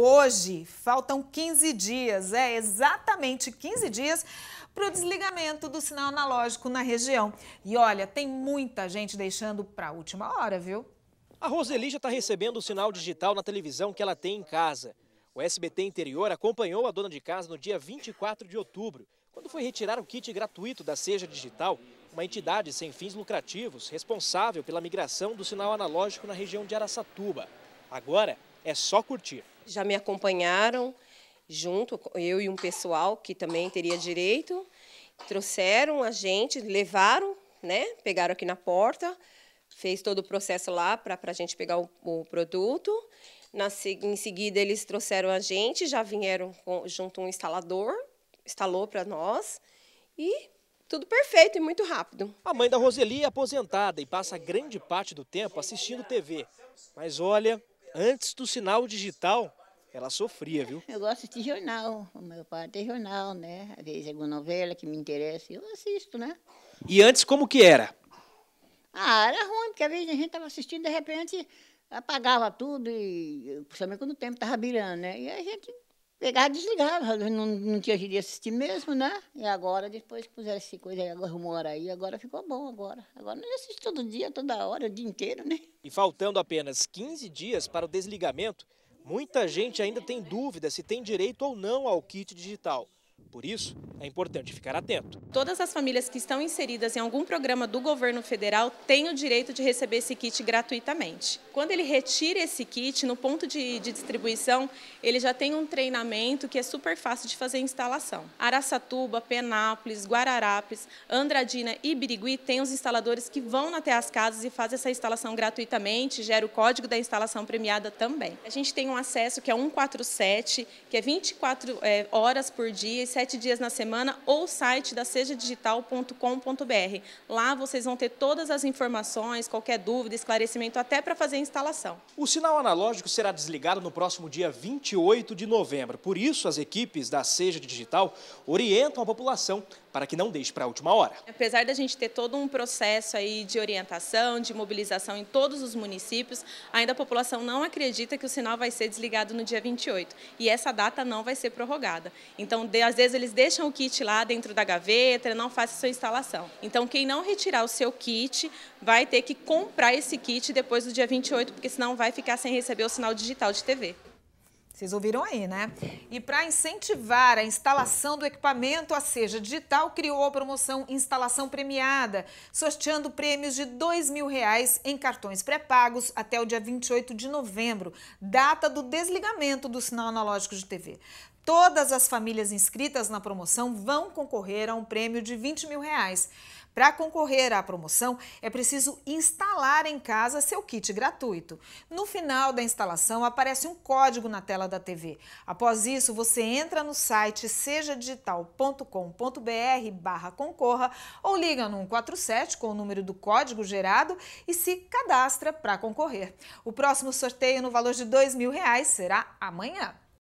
Hoje faltam 15 dias, é exatamente 15 dias para o desligamento do sinal analógico na região. E olha, tem muita gente deixando para a última hora, viu? A Roseli já está recebendo o sinal digital na televisão que ela tem em casa. O SBT Interior acompanhou a dona de casa no dia 24 de outubro, quando foi retirar o kit gratuito da Seja Digital, uma entidade sem fins lucrativos responsável pela migração do sinal analógico na região de Araçatuba. Agora é só curtir já me acompanharam junto, eu e um pessoal que também teria direito. Trouxeram a gente, levaram, né? Pegaram aqui na porta, fez todo o processo lá para a gente pegar o, o produto. Na, em seguida, eles trouxeram a gente, já vieram com, junto um instalador, instalou para nós e tudo perfeito e muito rápido. A mãe da Roseli é aposentada e passa grande parte do tempo assistindo TV. Mas olha, antes do sinal digital, ela sofria, viu? Eu gosto de jornal. O meu pai tem jornal, né? Às vezes é alguma novela que me interessa, eu assisto, né? E antes, como que era? Ah, era ruim, porque às vezes a gente estava assistindo de repente apagava tudo, e, principalmente quando o tempo estava virando, né? E a gente pegava e desligava, não, não tinha jeito de assistir mesmo, né? E agora, depois que puseram essa coisa aí, agora rumor aí, agora ficou bom agora. Agora não assiste todo dia, toda hora, o dia inteiro, né? E faltando apenas 15 dias para o desligamento, Muita gente ainda tem dúvida se tem direito ou não ao kit digital. Por isso, é importante ficar atento. Todas as famílias que estão inseridas em algum programa do governo federal têm o direito de receber esse kit gratuitamente. Quando ele retira esse kit, no ponto de, de distribuição, ele já tem um treinamento que é super fácil de fazer a instalação. Araçatuba, Penápolis, Guararapes, Andradina e Birigui têm os instaladores que vão até as casas e fazem essa instalação gratuitamente, gera o código da instalação premiada também. A gente tem um acesso que é 147, que é 24 eh, horas por dia e sete dias na semana ou site da sejadigital.com.br. Lá vocês vão ter todas as informações, qualquer dúvida, esclarecimento, até para fazer a instalação. O sinal analógico será desligado no próximo dia 28 de novembro. Por isso, as equipes da Seja Digital orientam a população para que não deixe para a última hora. Apesar da gente ter todo um processo aí de orientação, de mobilização em todos os municípios, ainda a população não acredita que o sinal vai ser desligado no dia 28. E essa data não vai ser prorrogada. Então, às vezes, vezes eles deixam o kit lá dentro da gaveta, não fazem sua instalação. Então, quem não retirar o seu kit vai ter que comprar esse kit depois do dia 28, porque senão vai ficar sem receber o sinal digital de TV. Vocês ouviram aí, né? E para incentivar a instalação do equipamento, a Seja Digital criou a promoção Instalação Premiada, sorteando prêmios de R$ 2.000 em cartões pré-pagos até o dia 28 de novembro, data do desligamento do sinal analógico de TV. Todas as famílias inscritas na promoção vão concorrer a um prêmio de 20 mil reais. Para concorrer à promoção, é preciso instalar em casa seu kit gratuito. No final da instalação, aparece um código na tela da TV. Após isso, você entra no site sejadigital.com.br barra concorra ou liga no 147 com o número do código gerado e se cadastra para concorrer. O próximo sorteio no valor de R$ 2 mil reais será amanhã.